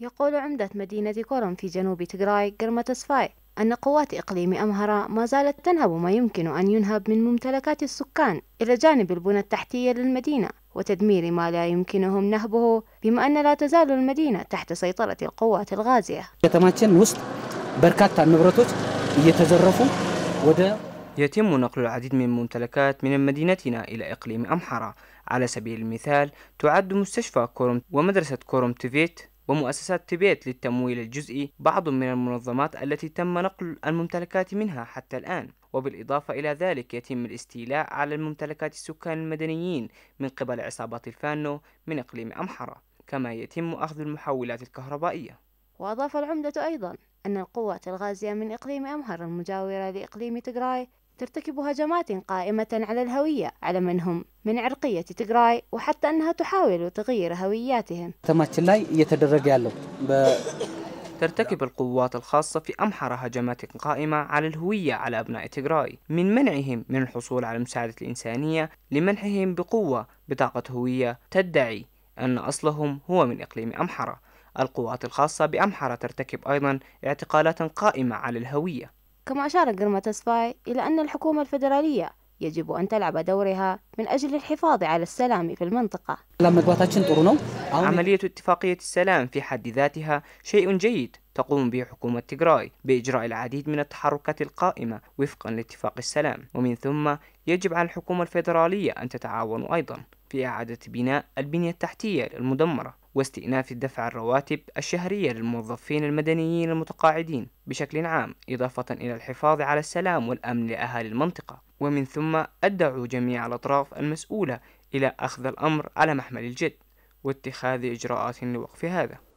يقول عمدة مدينة كورم في جنوب تجراي سفاي أن قوات إقليم أمهرة ما زالت تنهب ما يمكن أن ينهب من ممتلكات السكان إلى جانب البنى التحتية للمدينة وتدمير ما لا يمكنهم نهبه بما أن لا تزال المدينة تحت سيطرة القوات الغازية يتم نقل العديد من الممتلكات من مدينتنا إلى إقليم أمحرة على سبيل المثال تعد مستشفى كورم ومدرسة كورم تيفيت ومؤسسة تبيت للتمويل الجزئي بعض من المنظمات التي تم نقل الممتلكات منها حتى الآن وبالإضافة إلى ذلك يتم الاستيلاء على الممتلكات السكان المدنيين من قبل عصابات الفانو من إقليم أمحرة كما يتم أخذ المحولات الكهربائية وأضاف العمدة أيضا أن القوات الغازية من إقليم أمهر المجاورة لإقليم تجراي ترتكب هجمات قائمة على الهوية على من هم من عرقية تجراي وحتى أنها تحاول تغيير هوياتهم ترتكب القوات الخاصة في أمحر هجمات قائمة على الهوية على أبناء تجراي من منعهم من الحصول على المساعدة الإنسانية لمنحهم بقوة بطاقة هوية تدعي أن أصلهم هو من إقليم أمحرة القوات الخاصة بأمحرة ترتكب أيضا اعتقالات قائمة على الهوية كما أشار جرماتسفاي إلى أن الحكومة الفيدرالية يجب أن تلعب دورها من أجل الحفاظ على السلام في المنطقة عملية اتفاقية السلام في حد ذاتها شيء جيد تقوم به حكومة تيغراي بإجراء العديد من التحركات القائمة وفقا لاتفاق السلام ومن ثم يجب على الحكومة الفيدرالية أن تتعاون أيضا في إعادة بناء البنية التحتية المدمرة واستئناف دفع الرواتب الشهرية للموظفين المدنيين المتقاعدين بشكل عام إضافة إلى الحفاظ على السلام والأمن لأهالي المنطقة ومن ثم أدعوا جميع الأطراف المسؤولة إلى أخذ الأمر على محمل الجد واتخاذ إجراءات لوقف هذا